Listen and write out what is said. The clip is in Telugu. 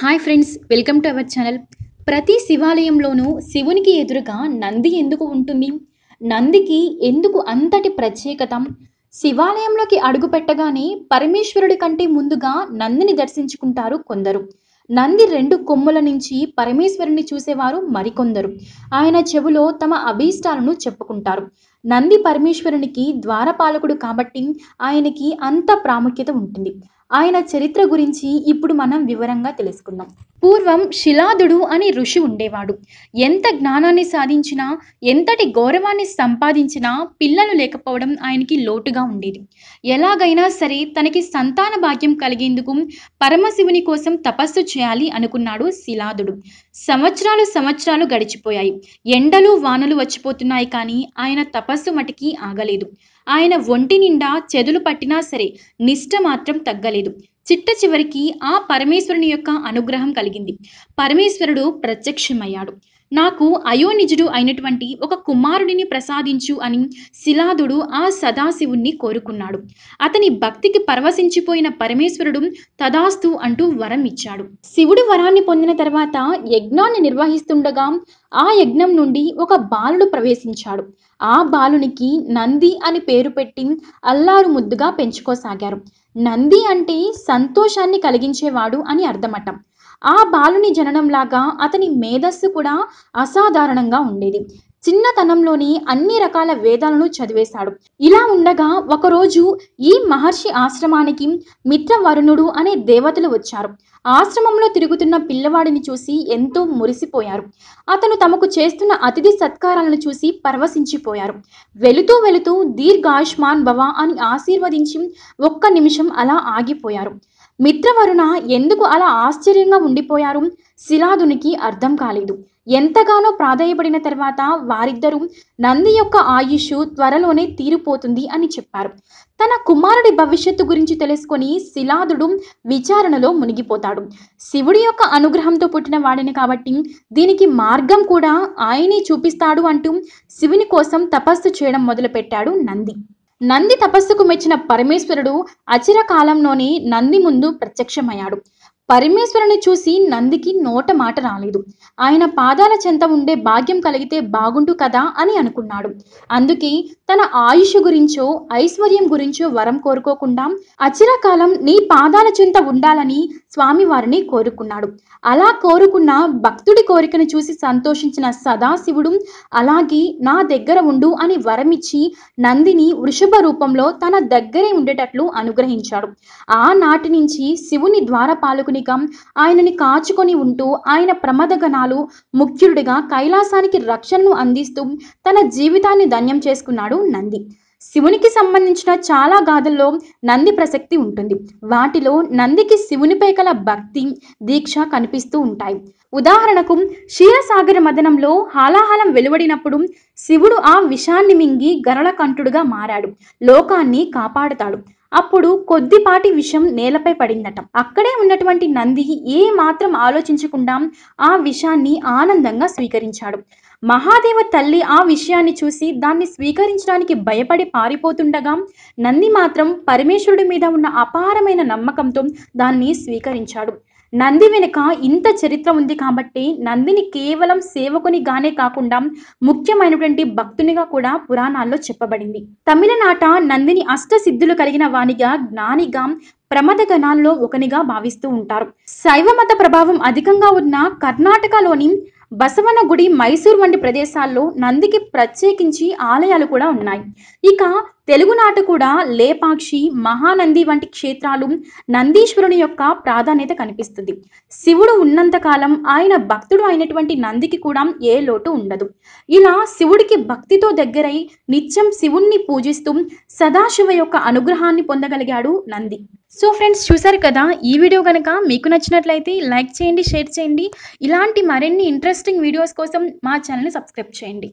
hi friends welcome to our channel ప్రతి శివాలయంలోనూ శివునికి ఎదురుగా నంది ఎందుకు ఉంటుంది నందికి ఎందుకు అంతటి ప్రత్యేకత శివాలయంలోకి అడుగుపెట్టగానే పరమేశ్వరుడి కంటే ముందుగా నందిని దర్శించుకుంటారు కొందరు నంది రెండు కొమ్ముల నుంచి పరమేశ్వరుని చూసేవారు మరికొందరు ఆయన చెవులో తమ అభీష్టాలను చెప్పుకుంటారు నంది పరమేశ్వరునికి ద్వారపాలకుడు కాబట్టి ఆయనకి అంత ప్రాముఖ్యత ఉంటుంది ఆయన చరిత్ర గురించి ఇప్పుడు మనం వివరంగా తెలుసుకుందాం పూర్వం శిలాదుడు అని ఋషి ఉండేవాడు ఎంత జ్ఞానాన్ని సాధించినా ఎంతటి గౌరవాన్ని సంపాదించినా పిల్లలు లేకపోవడం ఆయనకి లోటుగా ఉండేది ఎలాగైనా సరే తనకి సంతాన భాగ్యం కలిగేందుకు పరమశివుని కోసం తపస్సు చేయాలి అనుకున్నాడు శిలాదుడు సంవత్సరాలు సంవత్సరాలు గడిచిపోయాయి ఎండలు వానలు వచ్చిపోతున్నాయి కానీ ఆయన తపస్సు మటికి ఆగలేదు ఆయన ఒంటి నిండా చెదులు పట్టినా సరే నిష్ట మాత్రం తగ్గలేదు చిట్ట చివరికి ఆ పరమేశ్వరుని యొక్క అనుగ్రహం కలిగింది పరమేశ్వరుడు ప్రత్యక్షమయ్యాడు నాకు అయోనిజుడు అయినటువంటి ఒక కుమారుడిని ప్రసాదించు అని శిలాదుడు ఆ సదాశివుణ్ణి కోరుకున్నాడు అతని భక్తికి పరవశించిపోయిన పరమేశ్వరుడు తదాస్తు అంటూ వరం ఇచ్చాడు శివుడు వరాన్ని పొందిన తర్వాత యజ్ఞాన్ని నిర్వహిస్తుండగా ఆ యజ్ఞం నుండి ఒక బాలుడు ప్రవేశించాడు ఆ బాలునికి నంది అని పేరు పెట్టి అల్లారు ముద్దుగా పెంచుకోసాగారు నంది అంటే సంతోషాన్ని కలిగించేవాడు అని అర్థమటం ఆ బాలుని జననంలాగా అతని మేధస్సు కూడా అసాధారణంగా ఉండేది చిన్నతనంలోని అన్ని రకాల వేదాలను చదివేశాడు ఇలా ఉండగా ఒకరోజు ఈ మహర్షి ఆశ్రమానికి మిత్రవరుణుడు అనే దేవతలు వచ్చారు ఆశ్రమంలో తిరుగుతున్న పిల్లవాడిని చూసి ఎంతో మురిసిపోయారు అతను తమకు చేస్తున్న అతిథి సత్కారాలను చూసి పరవశించిపోయారు వెళుతూ వెళుతూ దీర్ఘాయుష్మాన్ భవ అని ఆశీర్వదించి ఒక్క నిమిషం అలా ఆగిపోయారు మిత్రవరుణ ఎందుకు అలా ఆశ్చర్యంగా ఉండిపోయారు శిలాదునికి అర్థం కాలేదు ఎంతగానో ప్రాధాయపడిన తర్వాత వారిద్దరూ నంది యొక్క ఆయుష్ త్వరలోనే తీరిపోతుంది అని చెప్పారు తన కుమారుడి భవిష్యత్తు గురించి తెలుసుకొని శిలాదుడు విచారణలో మునిగిపోతాడు శివుడి యొక్క అనుగ్రహంతో పుట్టిన వాడిని కాబట్టి దీనికి మార్గం కూడా ఆయనే చూపిస్తాడు అంటూ శివుని కోసం తపస్సు చేయడం మొదలుపెట్టాడు నంది నంది తపస్సుకు మెచ్చిన పరమేశ్వరుడు అచిర నంది ముందు ప్రత్యక్షమయ్యాడు పరమేశ్వరుని చూసి నందికి నోట మాట రాలేదు ఆయన పాదాల చెంత ఉండే భాగ్యం కలిగితే బాగుండు కదా అని అనుకున్నాడు అందుకే తన ఆయుష్ గురించో ఐశ్వర్యం గురించో వరం కోరుకోకుండా అచిరకాలం నీ పాదాల చెంత ఉండాలని స్వామివారిని కోరుకున్నాడు అలా కోరుకున్న భక్తుడి కోరికను చూసి సంతోషించిన సదాశివుడు అలాగే నా దగ్గర ఉండు అని వరమిచ్చి నందిని వృషభ రూపంలో తన దగ్గరే ఉండేటట్లు అనుగ్రహించాడు ఆనాటి నుంచి శివుని ద్వారపాలకునిగా ఆయనని కాచుకొని ఉంటూ ఆయన ప్రమదగణాలు ముఖ్యుడిగా కైలాసానికి రక్షణను అందిస్తూ తన జీవితాన్ని ధన్యం చేసుకున్నాడు నంది శివునికి సంబంధించిన చాలా గాథల్లో నంది ప్రసక్తి ఉంటుంది వాటిలో నందికి శివునిపై కల భక్తి దీక్ష కనిపిస్తూ ఉంటాయి ఉదాహరణకు క్షీరసాగర మదనంలో హాలాహలం వెలువడినప్పుడు శివుడు ఆ విషాన్ని మింగి గరళ కంఠుడుగా మారాడు లోకాన్ని కాపాడతాడు అప్పుడు కొద్దిపాటి విషం నేలపై పడిందట అక్కడే ఉన్నటువంటి నంది ఏ మాత్రం ఆలోచించకుండా ఆ విషాన్ని ఆనందంగా స్వీకరించాడు మహాదేవ తల్లి ఆ విషయాన్ని చూసి దాన్ని స్వీకరించడానికి భయపడి పారిపోతుండగా నంది మాత్రం పరమేశ్వరుడి మీద ఉన్న అపారమైన నమ్మకంతో దాన్ని స్వీకరించాడు నంది వెనుక ఇంత చరిత్ర ఉంది కాబట్టి నందిని కేవలం సేవకునిగానే కాకుండా ముఖ్యమైనటువంటి భక్తునిగా కూడా పురాణాల్లో చెప్పబడింది తమిళనాట నందిని అష్టసిద్ధులు కలిగిన వానిగా జ్ఞానిగా ప్రమద గణాల్లో ఒకనిగా భావిస్తూ ఉంటారు శైవ మత ప్రభావం అధికంగా ఉన్న కర్ణాటకలోని బసవనగుడి మైసూర్ వంటి ప్రదేశాల్లో నందికి ప్రత్యేకించి ఆలయాలు కూడా ఉన్నాయి ఇక తెలుగునాట కూడా లేపాక్షి మహానంది వంటి క్షేత్రాలు నందీశ్వరుని యొక్క ప్రాధాన్యత కనిపిస్తుంది శివుడు ఉన్నంతకాలం ఆయన భక్తుడు అయినటువంటి నందికి కూడా ఏ లోటు ఉండదు ఇలా శివుడికి భక్తితో దగ్గరై నిత్యం శివుణ్ణి పూజిస్తూ సదాశివ యొక్క అనుగ్రహాన్ని పొందగలిగాడు నంది సో ఫ్రెండ్స్ చూసారు కదా ఈ వీడియో కనుక మీకు నచ్చినట్లయితే లైక్ చేయండి షేర్ చేయండి ఇలాంటి మరిన్ని ఇంట్రెస్టింగ్ వీడియోస్ కోసం మా ఛానల్ని సబ్స్క్రైబ్ చేయండి